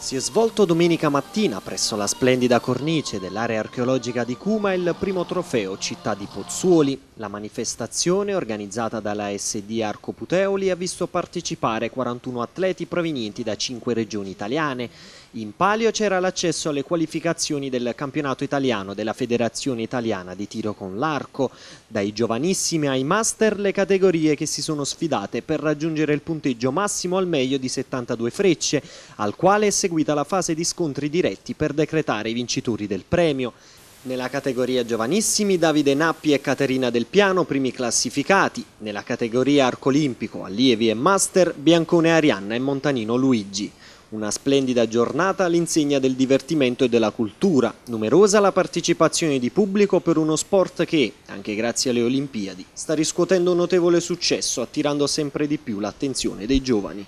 Si è svolto domenica mattina presso la splendida cornice dell'area archeologica di Cuma il primo trofeo Città di Pozzuoli. La manifestazione organizzata dalla SD Arco Puteoli ha visto partecipare 41 atleti provenienti da 5 regioni italiane. In palio c'era l'accesso alle qualificazioni del campionato italiano della Federazione Italiana di Tiro con l'Arco. Dai giovanissimi ai master le categorie che si sono sfidate per raggiungere il punteggio massimo al meglio di 72 frecce, al quale seguiva seguita la fase di scontri diretti per decretare i vincitori del premio. Nella categoria giovanissimi Davide Nappi e Caterina Del Piano primi classificati, nella categoria arco olimpico allievi e master Biancone Arianna e Montanino Luigi. Una splendida giornata all'insegna del divertimento e della cultura, numerosa la partecipazione di pubblico per uno sport che, anche grazie alle Olimpiadi, sta riscuotendo un notevole successo attirando sempre di più l'attenzione dei giovani.